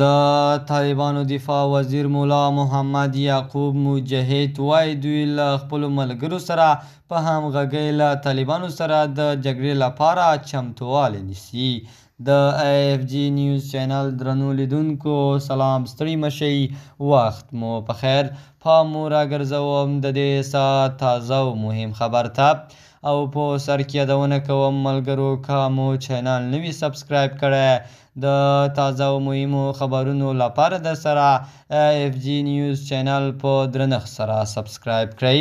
د طالبانو دفاع وزیر مولا محمد یعقوب مجاهد وای دوی له خپل ملګرو سره په همغږۍ له طالبانو سره د جګړې لپاره چمتووالی نیسي د آی اف جی نیوز چینل درنو لیدونکو سلام ستړي مشي وخت مو په خیر پام مو راګرځوم د دې ساعت تازه او مهم خبر ته او په سر کې یادونه کوم ملګرو که مو چینل نوي سبسکرایب کړی د تازه او مهمو خبرونو لپاره د سره اف جی نیوز چینل په درنښت سره سبسکرایب کړئ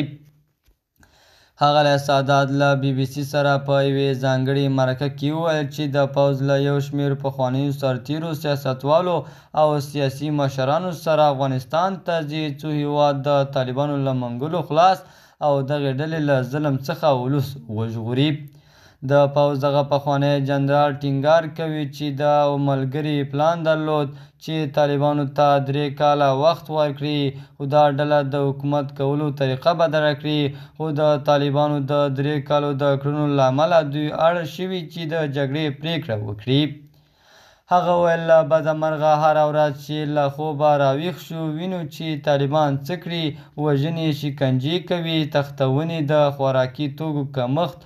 ښاغلی سادات له بي بي سي سره په یوې ځانګړې مرکه کې وویل چې د پوځ له یو شمېر پخوانیو سرتېرو سیاستوالو او سیاسي مشرانو سره افغانستان ته ځي څو هیواد د طالبانو له منګولو خلاص او دغې ډلې له ظلم څخه ولس وژغوري د پوځ دغه پخوانی جنرال ټینګار کوي چې دا ملګري پلان درلود چې طالبانو ته درې کاله وخت ورکړي خو دا ډله د حکومت کولو طریقه بدله کړي خو د طالبانو د درې کالو د کړنو له امله دوی اړ شوي چې د جګړې پرېکړه وکړي هغه ویل له بده مرغه هره ورځ چې له خوبه راویښ شو وینو چې طالبان څه کړي وژنې شکنجې کوي تښتونې د خوراکي توکو کمښت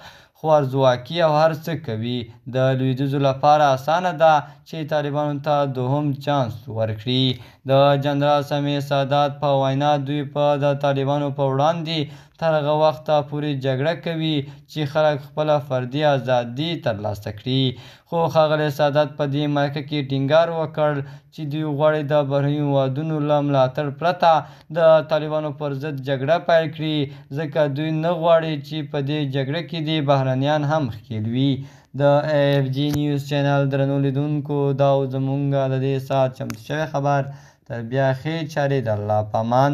خوارزواکي او هر څه کوي د لویدیځو لپاره اسانه ده چې طالبانو ته دوهم چانس ورکړي د جنرال سمیع سادات په وینا دوی به د طالبانو په وړاندې تر هغه وخته پورې جګړه کوي چې خلک خپله فردي ازادي ترلاسه کړي خو ښاغلي سادات په دې مرکه کې ټینګار وکړ چې دوی غواړي د بهرنیو هېوادونو له ملاتړ پرته د طالبانو پر ضد جګړه پیل کړي ځکه دوی نه غواړي چې په دې جګړه کې دې بهرنیان هم ښکیل وي د اف جی نیوز چینل درنو لیدونکو دا زمونږ د دې ساعت چمتو شوی خبر تر بیا ښې چارې د الله پامان